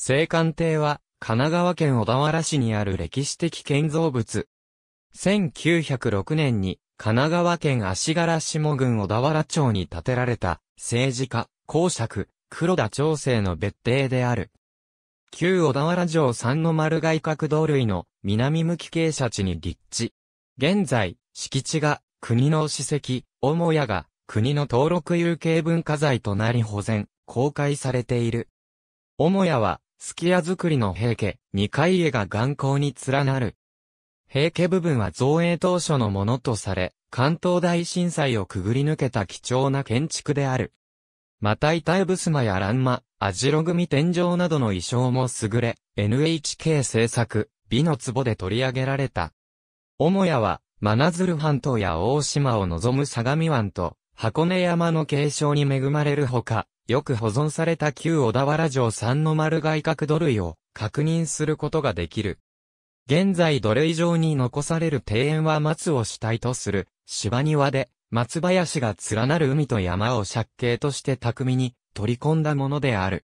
青函亭は、神奈川県小田原市にある歴史的建造物。1906年に、神奈川県足柄下郡小田原町に建てられた、政治家、公爵、黒田長生の別邸である。旧小田原城三の丸外角道類の南向き傾斜地に立地。現在、敷地が国の史跡、母屋が国の登録有形文化財となり保全、公開されている。母屋はすき家造りの平家、二階家が眼光に連なる。平家部分は造営当初のものとされ、関東大震災をくぐり抜けた貴重な建築である。また板絵襖や欄間、アジロ組天井などの衣装も優れ、NHK 制作、美の壺で取り上げられた。母屋は、真鶴半島や大島を望む相模湾と、箱根山の継承に恵まれるほか、よく保存された旧小田原城三の丸外角土塁を確認することができる。現在土塁上に残される庭園は松を主体とする芝庭で松林が連なる海と山を借景として巧みに取り込んだものである。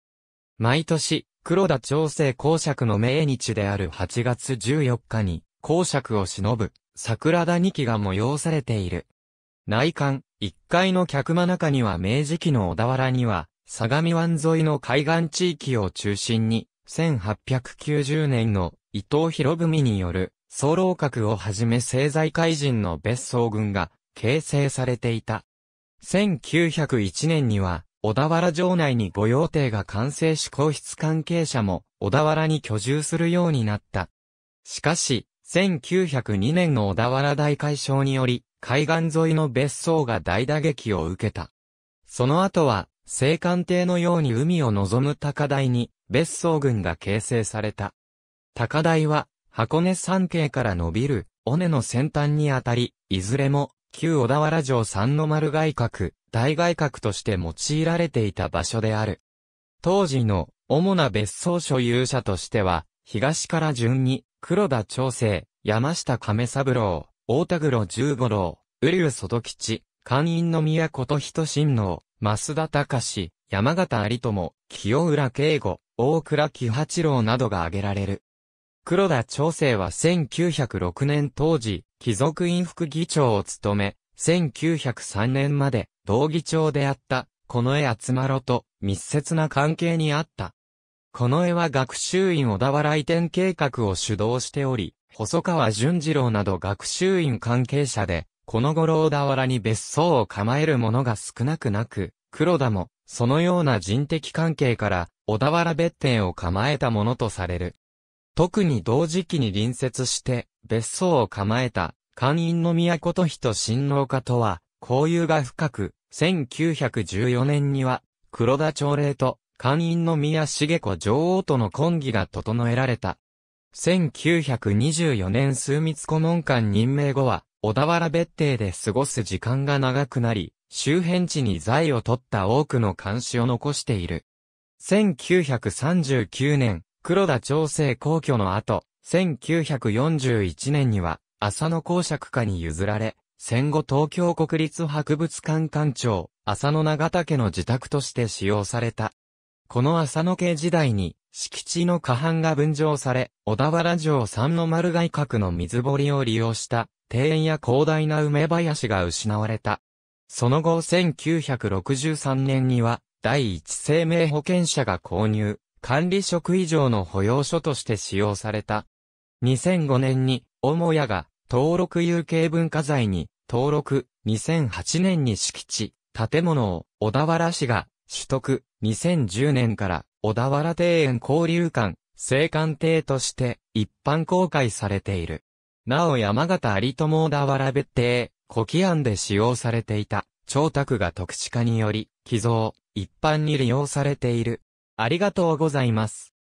毎年、黒田長生公爵の命日である8月14日に公爵を忍ぶ桜田二期が催されている。内観、一階の客間中には明治期の小田原には、相模湾沿いの海岸地域を中心に、1890年の伊藤博文による、総楼閣をはじめ政財界人の別荘群が形成されていた。1901年には、小田原城内に御用邸が完成し皇室関係者も小田原に居住するようになった。しかし、1902年の小田原大改正により、海岸沿いの別荘が大打撃を受けた。その後は、青函艇のように海を望む高台に、別荘群が形成された。高台は、箱根山系から伸びる、尾根の先端にあたり、いずれも、旧小田原城三の丸外郭、大外郭として用いられていた場所である。当時の主な別荘所有者としては、東から順に、黒田長生、山下亀三郎、大田黒十五郎、瓜生外吉、官員の宮琴人親王、増田隆、山形有友、清浦慶吾、大倉喜八郎などが挙げられる。黒田長生は1906年当時、貴族院副議長を務め、1903年まで、同議長であった、この絵集まろと、密接な関係にあった。この絵は学習院小田原移転計画を主導しており、細川淳次郎など学習院関係者で、この頃小田原に別荘を構える者が少なくなく、黒田も、そのような人的関係から、小田原別邸を構えたものとされる。特に同時期に隣接して、別荘を構えた、官員の都と人親王家とは、交友が深く、1914年には、黒田朝礼と、官員の宮重子女王との婚儀が整えられた。1924年枢密顧問官任命後は、小田原別邸で過ごす時間が長くなり、周辺地に財を取った多くの監視を残している。1939年、黒田長生皇居の後、1941年には、浅野公爵家に譲られ、戦後東京国立博物館館長、浅野長竹の自宅として使用された。この浅野家時代に、敷地の下半が分譲され、小田原城三の丸外角の水堀を利用した庭園や広大な梅林が失われた。その後1963年には、第一生命保険者が購入、管理職以上の保養所として使用された。2005年に、母屋が登録有形文化財に登録、2008年に敷地、建物を小田原市が取得、2010年から小田原庭園交流館、青館亭として一般公開されている。なお山形有友小田原別邸、古希庵で使用されていた、長宅が特殊化により、寄贈、一般に利用されている。ありがとうございます。